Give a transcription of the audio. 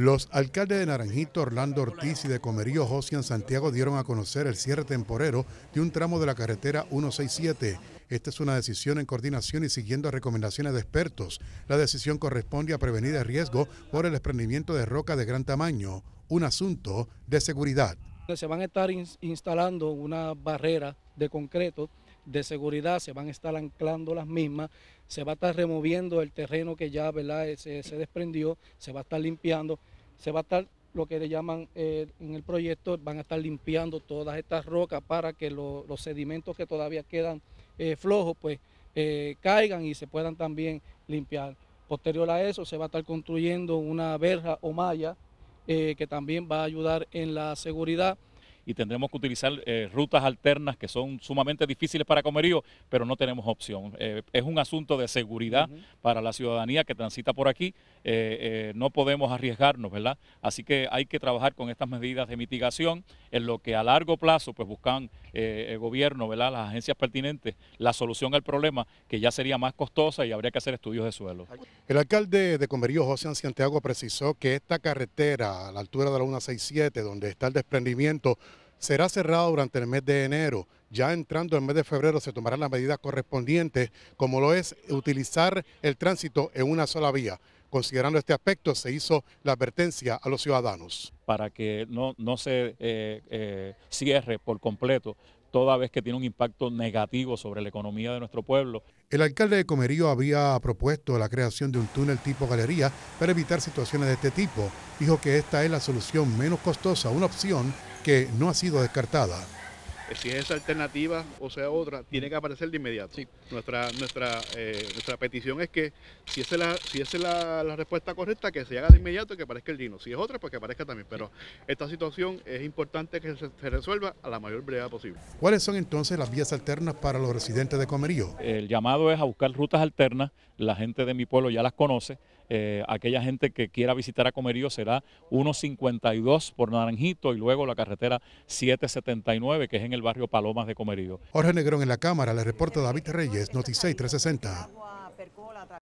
Los alcaldes de Naranjito, Orlando Ortiz y de Comerío, en Santiago, dieron a conocer el cierre temporero de un tramo de la carretera 167. Esta es una decisión en coordinación y siguiendo recomendaciones de expertos. La decisión corresponde a prevenir el riesgo por el desprendimiento de roca de gran tamaño, un asunto de seguridad. Se van a estar instalando una barrera de concreto de seguridad, se van a estar anclando las mismas, se va a estar removiendo el terreno que ya ¿verdad? Eh, se, desprendió, se va a estar limpiando, se va a estar lo que le llaman eh, en el proyecto, van a estar limpiando todas estas rocas para que los sedimentos que todavía quedan eh, flojos, pues caigan y se puedan también limpiar. Posterior a eso se va a estar construyendo una verja o malla que también va a ayudar en la seguridad y tendremos que utilizar eh, rutas alternas que son sumamente difíciles para Comerío, pero no tenemos opción. Eh, es un asunto de seguridad para la ciudadanía que transita por aquí. Eh, no podemos arriesgarnos, ¿verdad? Así que hay que trabajar con estas medidas de mitigación en lo que a largo plazo pues buscan eh, el gobierno, ¿verdad? las agencias pertinentes, la solución al problema, que ya sería más costosa y habría que hacer estudios de suelo. El alcalde de Comerío, José Santiago, precisó que esta carretera a la altura de la 167, donde está el desprendimiento, será cerrada durante el mes de enero. Ya entrando el mes de febrero se tomarán las medidas correspondientes, como lo es utilizar el tránsito en una sola vía. Considerando este aspecto, se hizo la advertencia a los ciudadanos. Para que no, no se eh, eh, cierre por completo toda vez que tiene un impacto negativo sobre la economía de nuestro pueblo. El alcalde de Comerío había propuesto la creación de un túnel tipo galería para evitar situaciones de este tipo. Dijo que esta es la solución menos costosa, una opción que no ha sido descartada si es esa alternativa o sea otra, tiene que aparecer de inmediato. Sí. Nuestra, nuestra, eh, nuestra petición es que si es, la, si es la, respuesta correcta, que se haga de inmediato y que aparezca el dino. Si es otra, pues que aparezca también. Pero esta situación es importante que se, resuelva a la mayor brevedad posible. ¿Cuáles son entonces las vías alternas para los residentes de Comerío? El llamado es a buscar rutas alternas. La gente de mi pueblo ya las conoce. Eh, aquella gente que quiera visitar a Comerío será 1.52 por Naranjito y luego la carretera 779, que es en el el barrio Palomas de Comerío. Jorge Negrón en la cámara, le reporta David Reyes, Noticias 360.